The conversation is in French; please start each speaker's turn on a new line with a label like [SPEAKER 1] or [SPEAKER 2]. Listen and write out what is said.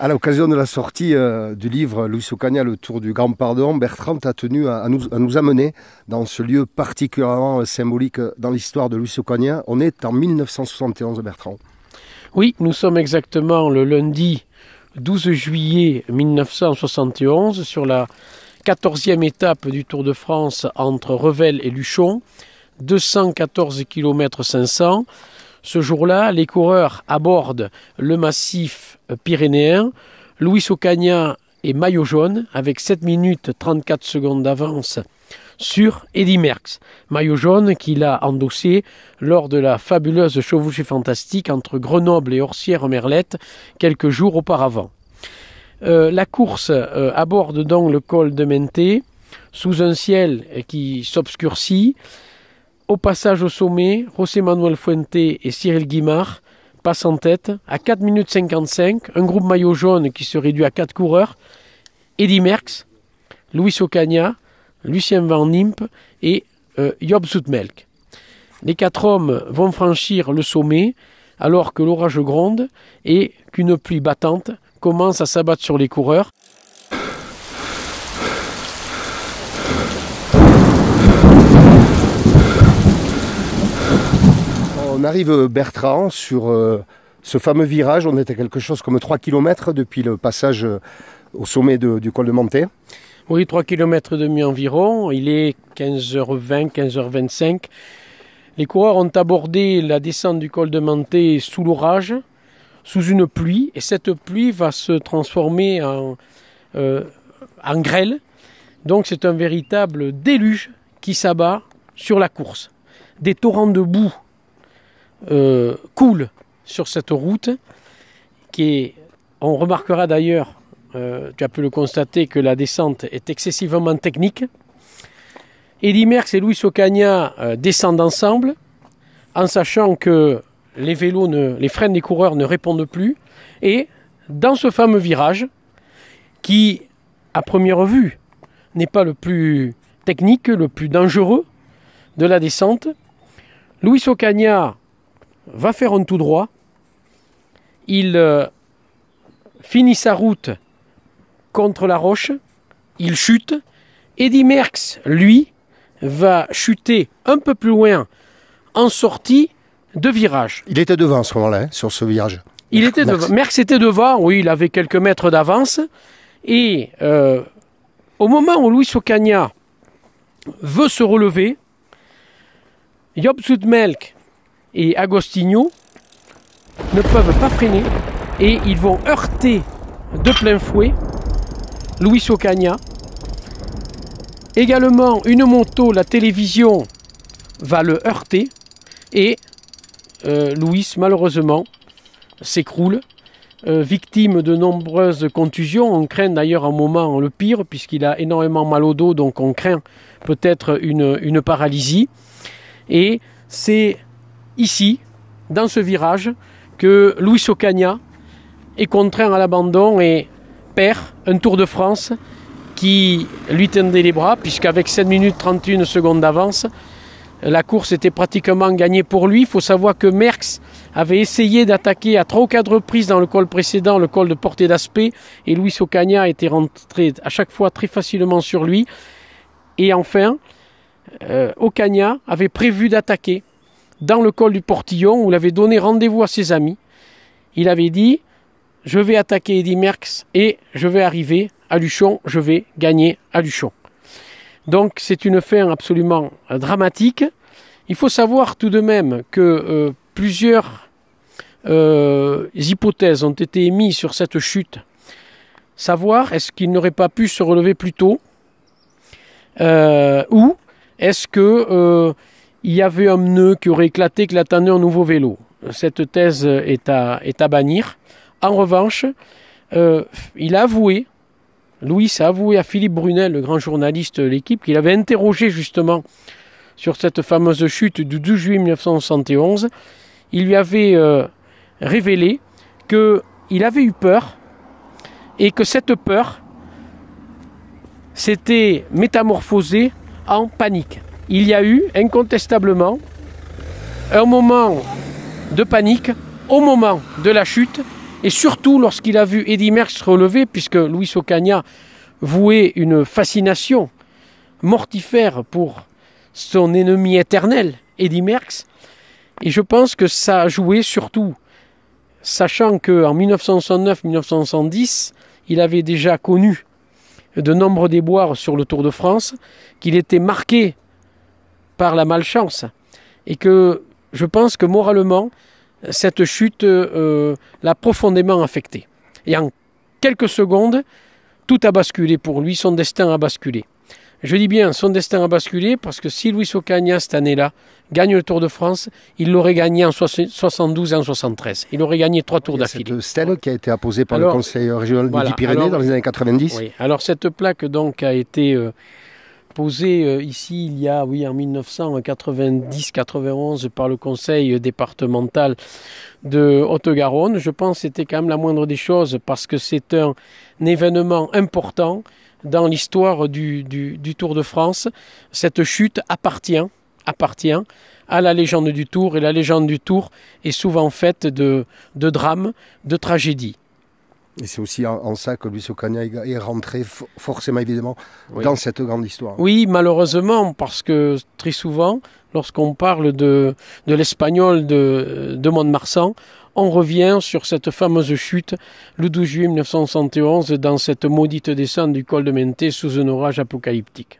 [SPEAKER 1] À l'occasion de la sortie euh, du livre Louis Saucagnat, Le Tour du Grand Pardon, Bertrand a tenu à, nous, amener dans ce lieu particulièrement euh, symbolique euh, dans l'histoire de Louis Saucagnat. On est en 1971, Bertrand. Oui, nous sommes exactement
[SPEAKER 2] le lundi 12 juillet 1971 sur la 14e étape du Tour de France entre Revel et Luchon, 214 km 500. Ce jour-là, les coureurs abordent le massif euh, pyrénéen. Louis Ocagna et maillot jaune avec 7 minutes 34 secondes d'avance sur Eddy Merckx, maillot jaune qu'il a endossé lors de la fabuleuse chevauchée fantastique entre Grenoble et Orsières-Merlette quelques jours auparavant. Euh, la course euh, aborde donc le col de Menté sous un ciel qui s'obscurcit au passage au sommet, José Manuel Fuente et Cyril Guimard passent en tête à 4 minutes 55. Un groupe maillot jaune qui se réduit à 4 coureurs. Eddy Merckx, Luis Ocaña, Lucien Van Nimp et euh, Job Soutmelk. Les quatre hommes vont franchir le sommet alors que l'orage gronde et qu'une pluie battante commence à s'abattre sur les coureurs.
[SPEAKER 1] On arrive euh, Bertrand sur euh, ce fameux virage. On était quelque chose comme 3 km depuis le passage euh, au sommet du col de Monté. Oui, 3
[SPEAKER 2] km et demi environ. Il est 15h20, 15h25. Les coureurs ont abordé la descente du col de Manté sous l'orage, sous une pluie, et cette pluie va se transformer en grêle. Donc c'est un véritable déluge qui s'abat sur la course. Des torrents de boue euh, coule sur cette route, qui est, on remarquera d'ailleurs, euh, tu as pu le constater, que la descente est excessivement technique. Eddy Merckx et Louis Socagna euh, descendent ensemble, en sachant que les vélos, les freins des coureurs ne répondent plus, et dans ce fameux virage, qui, à première vue, n'est pas le plus technique, le plus dangereux de la descente, Louis Ocagna va faire un tout droit. Il euh, finit sa route contre la roche. Il chute. Eddy Merckx, lui, va chuter un peu plus loin
[SPEAKER 1] en sortie de virage. Il était devant en ce moment-là, hein, sur ce virage.
[SPEAKER 2] Il était devant. Merckx était devant, oui, il avait quelques mètres d'avance. Et euh, au moment où Luis Ocaña veut se relever, Job et Agostinho ne peuvent pas freiner et ils vont heurter de plein fouet Luis Ocaña. Également une moto, la télévision va le heurter et euh, Luis malheureusement s'écroule, euh, victime de nombreuses contusions. On craint d'ailleurs un moment le pire puisqu'il a énormément mal au dos, donc on craint peut-être une, une paralysie. Et c'est ici, dans ce virage, que Luis Ocagna est contraint à l'abandon et perd un Tour de France qui lui tendait les bras, puisqu'avec 7 minutes 31 secondes d'avance, la course était pratiquement gagnée pour lui. Il faut savoir que Merckx avait essayé d'attaquer à trois ou quatre reprises dans le col précédent, le col de portée d'aspect, et Luis Ocagna était rentré à chaque fois très facilement sur lui. Et enfin, euh, Ocagna avait prévu d'attaquer dans le col du Portillon où il avait donné rendez-vous à ses amis. Il avait dit Je vais attaquer Eddy Merckx et je vais arriver à Luchon, je vais gagner à Luchon. Donc c'est une fin absolument euh, dramatique. Il faut savoir tout de même que euh, plusieurs euh, hypothèses ont été émises sur cette chute. Savoir est-ce qu'il n'aurait pas pu se relever plus tôt ou est-ce que il y avait un pneu qui aurait éclaté l'attendait un nouveau vélo. Cette thèse est à, est à bannir. En revanche, euh, il a avoué, Louis a avoué à Philippe Brunel, le grand journaliste de l'équipe, qu'il avait interrogé justement sur cette fameuse chute du 12 juillet 1971. Il lui avait euh, révélé qu'il avait eu peur et que cette peur s'était métamorphosée en panique il y a eu incontestablement un moment de panique au moment de la chute et surtout lorsqu'il a vu Eddy Merckx relever, puisque Louis Socagna vouait une fascination mortifère pour son ennemi éternel, Eddy Merckx. Et je pense que ça a joué surtout, sachant qu'en 1969-1970, il avait déjà connu de nombreux déboires sur le Tour de France, qu'il était marqué par la malchance. Et que je pense que moralement, cette chute euh, l'a profondément affecté. Et en quelques secondes, tout a basculé pour lui, son destin a basculé. Je dis bien, son destin a basculé parce que si Luis Ocaña, cette année-là, gagne le Tour de France, il l'aurait gagné en 72 et en 73. Il aurait gagné trois tours d'affilée.
[SPEAKER 1] le stèle qui a été apposée par le Conseil régional Pyrénées dans les années 90. Oui,
[SPEAKER 2] alors cette plaque donc a été euh, posé euh, ici il y a, oui, en 1990-91 par le conseil départemental de Haute-Garonne. Je pense que c'était quand même la moindre des choses parce que c'est un, événement important dans l'histoire du, Tour de France. Cette chute appartient, à la légende du Tour et la légende du Tour est souvent faite de, de drames, de tragédies.
[SPEAKER 1] Et c'est aussi en, ça que Luis Ocaña est rentré forcément, évidemment, dans cette grande histoire.
[SPEAKER 2] Oui, malheureusement, parce que très souvent, lorsqu'on parle de, l'espagnol de, de mont marsan on revient sur cette fameuse chute le 12 juillet 1971 dans cette maudite descente du col de Mente sous un orage
[SPEAKER 1] apocalyptique.